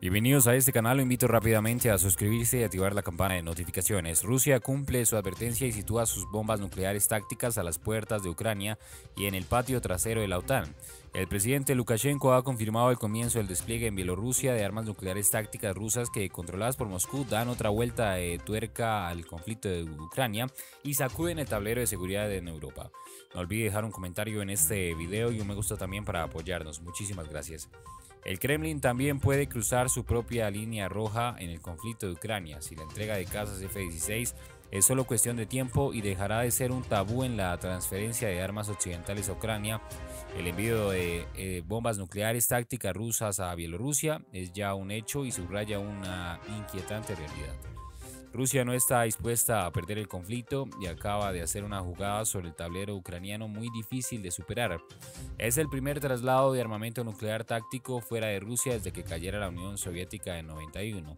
Bienvenidos a este canal, lo invito rápidamente a suscribirse y activar la campana de notificaciones. Rusia cumple su advertencia y sitúa sus bombas nucleares tácticas a las puertas de Ucrania y en el patio trasero de la OTAN. El presidente Lukashenko ha confirmado el comienzo del despliegue en Bielorrusia de armas nucleares tácticas rusas que, controladas por Moscú, dan otra vuelta de tuerca al conflicto de Ucrania y sacuden el tablero de seguridad en Europa. No olvide dejar un comentario en este video y un me gusta también para apoyarnos. Muchísimas gracias. El Kremlin también puede cruzar su propia línea roja en el conflicto de Ucrania si la entrega de casas F-16 es solo cuestión de tiempo y dejará de ser un tabú en la transferencia de armas occidentales a Ucrania. El envío de eh, bombas nucleares tácticas rusas a Bielorrusia es ya un hecho y subraya una inquietante realidad. Rusia no está dispuesta a perder el conflicto y acaba de hacer una jugada sobre el tablero ucraniano muy difícil de superar. Es el primer traslado de armamento nuclear táctico fuera de Rusia desde que cayera la Unión Soviética en 91.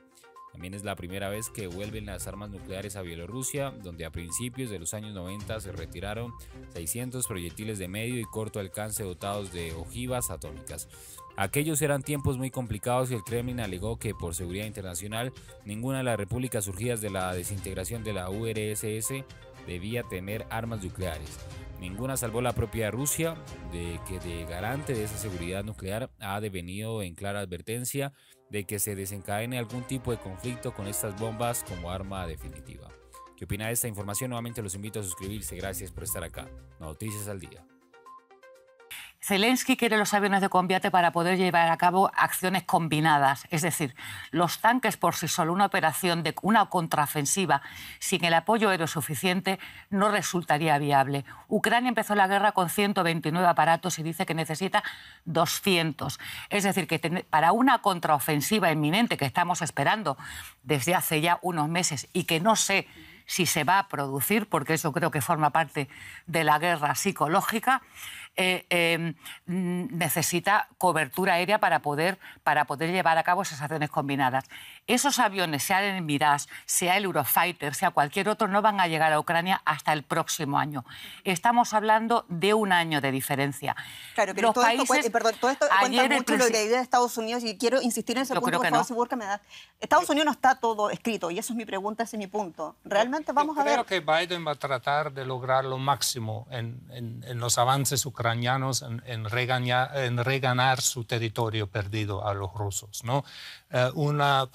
También es la primera vez que vuelven las armas nucleares a Bielorrusia, donde a principios de los años 90 se retiraron 600 proyectiles de medio y corto alcance dotados de ojivas atómicas. Aquellos eran tiempos muy complicados y el Kremlin alegó que por seguridad internacional ninguna de las repúblicas surgidas de la desintegración de la URSS debía tener armas nucleares. Ninguna salvó la propia Rusia, de que de garante de esa seguridad nuclear ha devenido en clara advertencia de que se desencadene algún tipo de conflicto con estas bombas como arma definitiva. ¿Qué opina de esta información? Nuevamente los invito a suscribirse. Gracias por estar acá. Noticias al día. Zelensky quiere los aviones de combate para poder llevar a cabo acciones combinadas, es decir, los tanques por sí solo una operación de una contraofensiva sin el apoyo aéreo suficiente no resultaría viable. Ucrania empezó la guerra con 129 aparatos y dice que necesita 200. Es decir, que para una contraofensiva inminente que estamos esperando desde hace ya unos meses y que no sé si se va a producir, porque eso creo que forma parte de la guerra psicológica, eh, em, mm, necesita cobertura aérea para poder, para poder llevar a cabo esas acciones combinadas. Esos aviones, sea el Mirage, sea el Eurofighter, sea cualquier otro, no van a llegar a Ucrania hasta el próximo año. Estamos hablando de un año de diferencia. Claro, pero todo, esto, eh, perdón, todo esto cuenta mucho lo que la de Estados Unidos y quiero insistir en ese punto, por favor, no. me da. Estados Unidos no está todo escrito y eso es mi pregunta, ese es mi punto. Realmente vamos a ver... Creo que Biden va a tratar de lograr lo máximo en, en, en los avances ucranianos en, en reganar su territorio perdido a los rusos. ¿no? Eh, una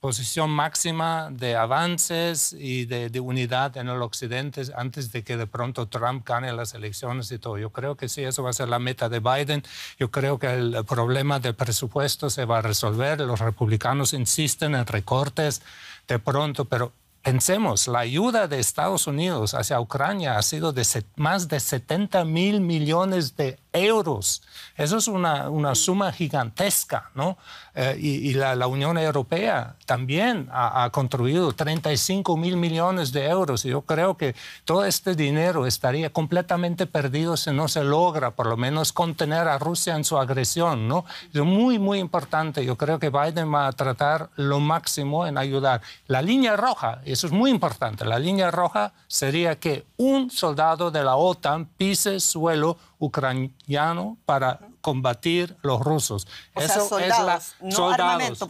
posición máxima de avances y de, de, unidad en el occidente antes de que de pronto Trump gane las elecciones y todo. Yo creo que sí, eso va a ser la meta de Biden. Yo creo que el problema del presupuesto se va a resolver. Los republicanos insisten en recortes de pronto, pero Pensemos, la ayuda de Estados Unidos hacia Ucrania ha sido de más de 70 mil millones de euros. Eso es una, suma gigantesca, ¿no? Eh, y, la, Unión Europea también ha, construido contribuido 35 mil millones de euros. Y yo creo que todo este dinero estaría completamente perdido si no se logra, por lo menos, contener a Rusia en su agresión, ¿no? Es muy, muy importante. Yo creo que Biden va a tratar lo máximo en ayudar. La línea roja eso es muy importante. La línea roja sería que un soldado de la OTAN pise suelo ucraniano para combatir los rusos. Eso es no armamento,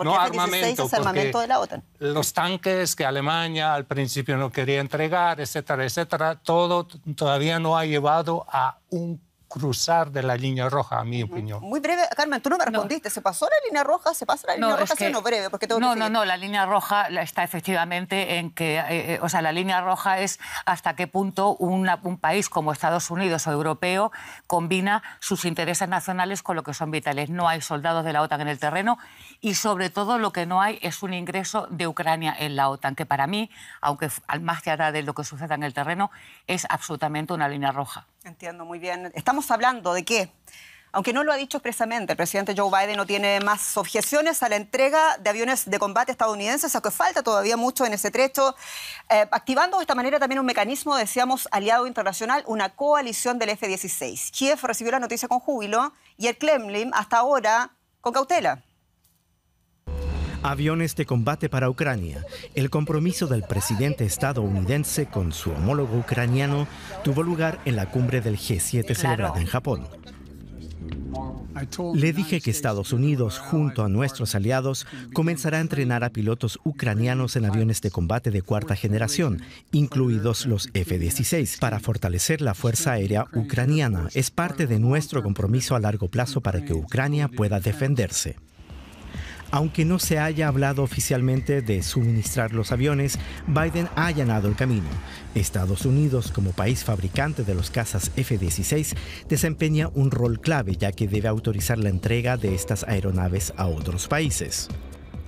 Los tanques que Alemania al principio no quería entregar, etcétera, etcétera, todo todavía no ha llevado a un cruzar de la línea roja, a mi opinión. Muy breve, Carmen, tú no me respondiste. ¿Se pasó la línea roja? ¿Se pasa la línea roja? no breve, porque No, no, no, la línea roja está efectivamente en que, eh, eh, o sea, la línea roja es hasta qué punto un país como Estados Unidos o europeo combina sus intereses nacionales con lo que son vitales. No hay soldados de la OTAN en el terreno y sobre todo lo que no hay es un ingreso de Ucrania en la OTAN, que para mí, aunque al más allá de lo que suceda en el terreno, es absolutamente una línea roja. Entiendo muy bien. Estamos hablando de qué? Aunque no lo ha dicho expresamente, el presidente Joe Biden no tiene más objeciones a la entrega de aviones de combate estadounidenses, aunque falta todavía mucho en ese trecho, eh, activando de esta manera también un mecanismo, decíamos, aliado internacional, una coalición del F-16. Kiev recibió la noticia con júbilo y el Kremlin hasta ahora con cautela aviones de combate para Ucrania. El compromiso del presidente estadounidense con su homólogo ucraniano tuvo lugar en la cumbre del G7 celebrada en Japón. Le dije que Estados Unidos, junto a nuestros aliados, comenzará a entrenar a pilotos ucranianos en aviones de combate de cuarta generación, incluidos los F-16, para fortalecer la Fuerza Aérea Ucraniana. Es parte de nuestro compromiso a largo plazo para que Ucrania pueda defenderse. Aunque no se haya hablado oficialmente de suministrar los aviones, Biden ha allanado el camino. Estados Unidos, como país fabricante de los cazas F-16, desempeña un rol clave ya que debe autorizar la entrega de estas aeronaves a otros países.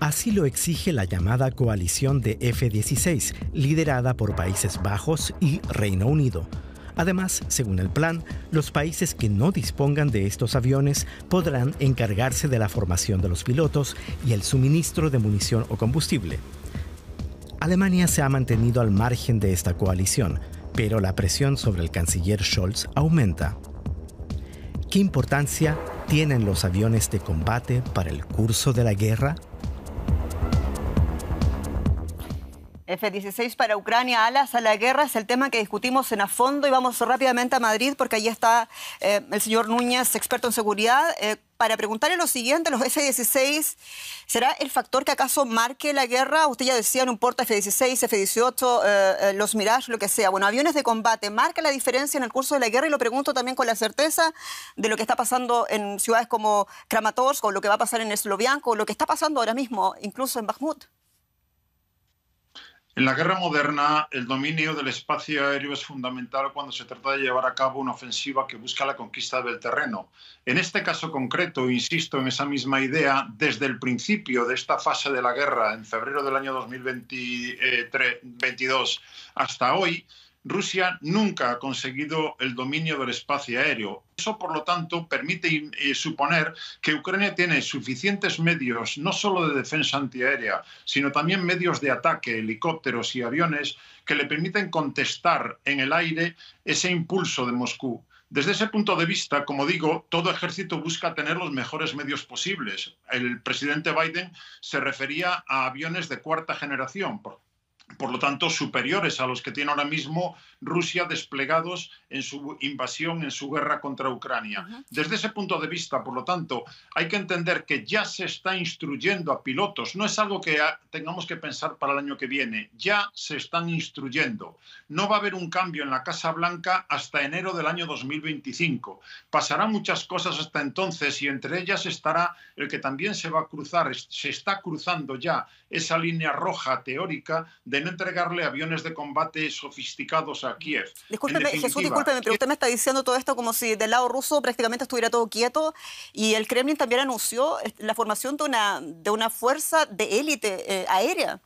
Así lo exige la llamada coalición de F-16, liderada por Países Bajos y Reino Unido. Además, según el plan, los países que no dispongan de estos aviones podrán encargarse de la formación de los pilotos y el suministro de munición o combustible. Alemania se ha mantenido al margen de esta coalición, pero la presión sobre el canciller Scholz aumenta. ¿Qué importancia tienen los aviones de combate para el curso de la guerra? F-16 para Ucrania, alas a la guerra, es el tema que discutimos en a fondo y vamos rápidamente a Madrid porque allí está eh, el señor Núñez, experto en seguridad, eh, para preguntarle lo siguiente, los F-16, ¿será el factor que acaso marque la guerra? Usted ya decía, un importa F-16, F-18, eh, los Mirage, lo que sea. Bueno, aviones de combate, ¿marca la diferencia en el curso de la guerra? Y lo pregunto también con la certeza de lo que está pasando en ciudades como Kramatorsk o lo que va a pasar en Sloviansk o lo que está pasando ahora mismo, incluso en Bakhmut. En la guerra moderna, el dominio del espacio aéreo es fundamental cuando se trata de llevar a cabo una ofensiva que busca la conquista del terreno. En este caso concreto, insisto en esa misma idea, desde el principio de esta fase de la guerra, en febrero del año 2022 hasta hoy, Rusia nunca ha conseguido el dominio del espacio aéreo. Eso, por lo tanto, permite eh, suponer que Ucrania tiene suficientes medios, no solo de defensa antiaérea, sino también medios de ataque, helicópteros y aviones, que le permiten contestar en el aire ese impulso de Moscú. Desde ese punto de vista, como digo, todo ejército busca tener los mejores medios posibles. El presidente Biden se refería a aviones de cuarta generación, por lo tanto, superiores a los que tiene ahora mismo Rusia desplegados en su invasión, en su guerra contra Ucrania. Desde ese punto de vista, por lo tanto, hay que entender que ya se está instruyendo a pilotos. No es algo que tengamos que pensar para el año que viene. Ya se están instruyendo. No va a haber un cambio en la Casa Blanca hasta enero del año 2025. Pasarán muchas cosas hasta entonces y entre ellas estará el que también se va a cruzar, se está cruzando ya esa línea roja teórica de entregarle aviones de combate sofisticados a Kiev. Discúlpeme, Jesús, discúlpeme, pero usted me está diciendo todo esto como si del lado ruso prácticamente estuviera todo quieto y el Kremlin también anunció eh, la formación de una, de una fuerza de élite eh, aérea.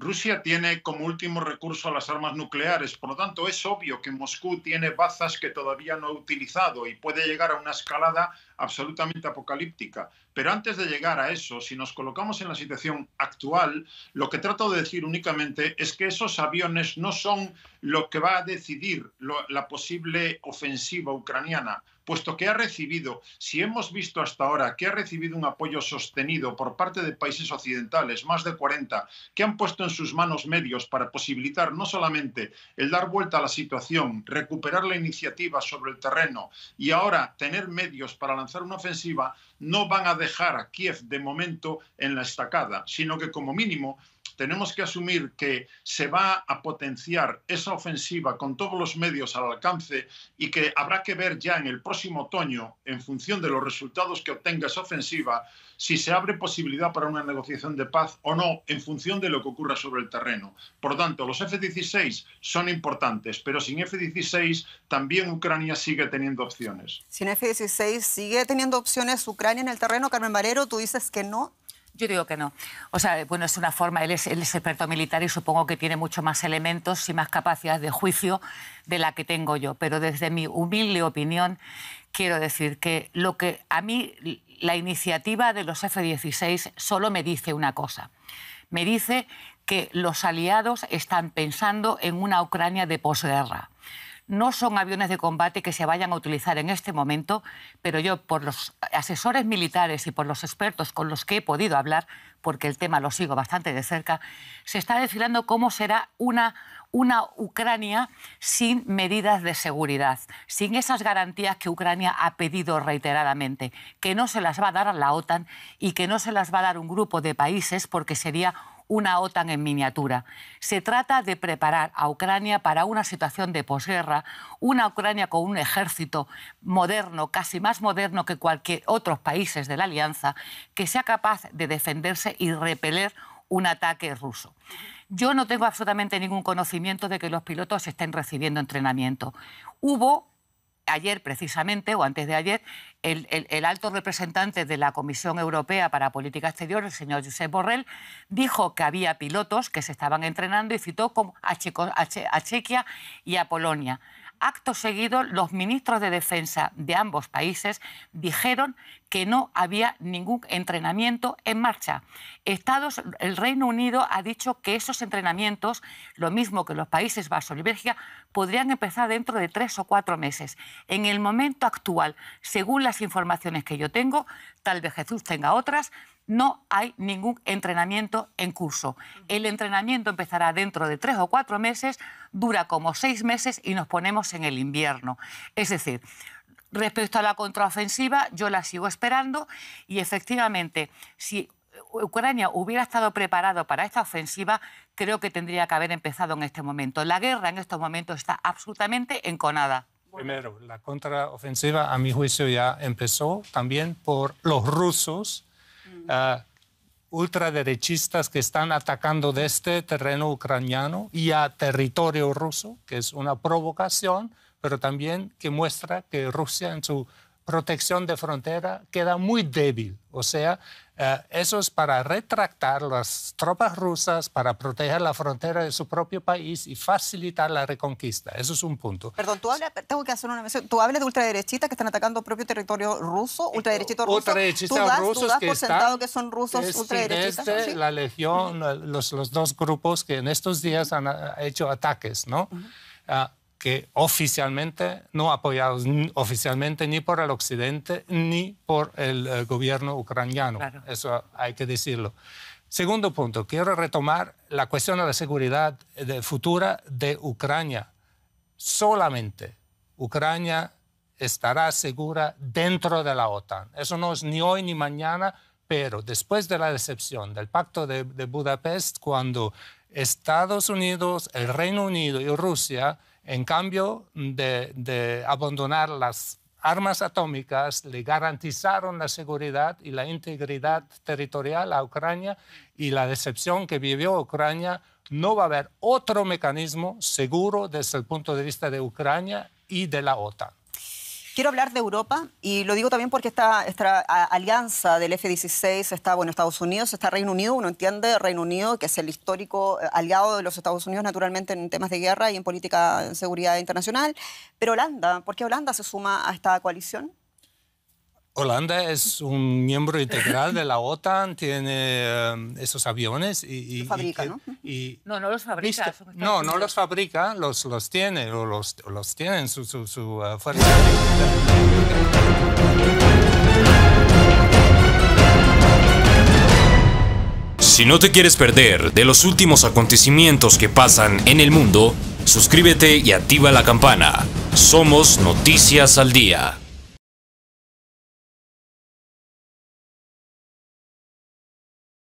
Rusia tiene como último recurso las armas nucleares, por lo tanto es obvio que Moscú tiene bazas que todavía no ha utilizado y puede llegar a una escalada absolutamente apocalíptica. Pero antes de llegar a eso, si nos colocamos en la situación actual, lo que trato de decir únicamente es que esos aviones no son lo que va a decidir la posible ofensiva ucraniana puesto que ha recibido, si hemos visto hasta ahora que ha recibido un apoyo sostenido por parte de países occidentales, más de 40, que han puesto en sus manos medios para posibilitar no solamente el dar vuelta a la situación, recuperar la iniciativa sobre el terreno y ahora tener medios para lanzar una ofensiva, no van a dejar a Kiev de momento en la estacada, sino que como mínimo tenemos que asumir que se va a potenciar esa ofensiva con todos los medios al alcance y que habrá que ver ya en el próximo otoño, en función de los resultados que obtenga esa ofensiva, si se abre posibilidad para una negociación de paz o no, en función de lo que ocurra sobre el terreno. Por tanto, los F-16 son importantes, pero sin F-16 también Ucrania sigue teniendo opciones. Sin F-16 sigue teniendo opciones Ucrania en el terreno, Carmen Marero, tú dices que no. Yo digo que no. O sea, bueno, es una forma, él es, él experto militar y supongo que tiene mucho más elementos y más capacidades de juicio de la que tengo yo. Pero desde mi humilde opinión, quiero decir que lo que a mí la iniciativa de los F-16 solo me dice una cosa. Me dice que los aliados están pensando en una Ucrania de posguerra. No son aviones de combate que se vayan a utilizar en este momento, pero yo, por los asesores militares y por los expertos con los que he podido hablar, porque el tema lo sigo bastante de cerca, se está desfilando cómo será una, una Ucrania sin medidas de seguridad, sin esas garantías que Ucrania ha pedido reiteradamente, que no se las va a dar a la OTAN y que no se las va a dar un grupo de países porque sería una OTAN en miniatura. Se trata de preparar a Ucrania para una situación de posguerra, una Ucrania con un ejército moderno, casi más moderno que cualquier otro países de la alianza, que sea capaz de defenderse y repeler un ataque ruso. Yo no tengo absolutamente ningún conocimiento de que los pilotos estén recibiendo entrenamiento. Hubo ayer precisamente, o antes de ayer, el, alto representante de la Comisión Europea para Política Exterior, el señor Josep Borrell, dijo que había pilotos que se estaban entrenando y citó a, Chequia y a Polonia. Acto seguido, los ministros de Defensa de ambos países dijeron que no había ningún entrenamiento en marcha. Estados, el Reino Unido ha dicho que esos entrenamientos, lo mismo que los Países Basel y Bélgica, podrían empezar dentro de tres o cuatro meses. En el momento actual, según las informaciones que yo tengo, tal vez Jesús tenga otras, no hay ningún entrenamiento en curso. El entrenamiento empezará dentro de tres o cuatro meses, dura como seis meses y nos ponemos en el invierno. Es decir, respecto a la contraofensiva, yo la sigo esperando y efectivamente, si Ucrania hubiera estado preparado para esta ofensiva, creo que tendría que haber empezado en este momento. La guerra en estos momentos está absolutamente enconada. Primero, la contraofensiva, a mi juicio, ya empezó también por los rusos Ah, ultraderechistas que están atacando este terreno ucraniano y a territorio ruso, que es una provocación, pero también que muestra que Rusia en su protección de frontera queda muy débil. O sea, eh, eso es para retractar las tropas rusas, para proteger la frontera de su propio país y facilitar la reconquista. Eso es un punto. Perdón, tú tengo que hacer una mención, tú hablas de ultraderechistas que están atacando el propio territorio ruso, eh, ultra rusos. Ultraderechistas rusos tú que que son rusos ultraderechistas. ¿sí? la legión, los, los, dos grupos que en estos días han eh, hecho ataques, ¿no? que oficialmente, no apoyados oficialmente ni por el occidente ni por el, eh, gobierno ucraniano. Eso hay que decirlo. Segundo punto, quiero retomar la cuestión de la seguridad eh, de futura de Ucrania. Solamente Ucrania estará segura dentro de la OTAN. Eso no es ni hoy ni mañana, pero después de la decepción del pacto de, de Budapest, cuando Estados Unidos, el Reino Unido y Rusia en cambio de, abandonar las armas atómicas, le garantizaron la seguridad y la integridad territorial a Ucrania y la decepción que vivió Ucrania. No va a haber otro mecanismo seguro desde el punto de vista de Ucrania y de la OTAN. Quiero hablar de Europa y lo digo también porque esta, alianza del F-16 está, bueno, Estados Unidos, está Reino Unido, uno entiende Reino Unido, que es el histórico eh, aliado de los Estados Unidos, naturalmente, en temas de guerra y en política de seguridad internacional, pero Holanda, ¿por qué Holanda se suma a esta coalición? Holanda es un miembro integral de la OTAN, tiene eh, esos aviones y... y ¿no? no, no los fabrica. no, no los fabrica, los, los tiene, o los, los tienen su, su, su eh, fuerza. Si no te quieres perder de los últimos acontecimientos que pasan en el mundo, suscríbete y activa la campana. Somos Noticias al Día.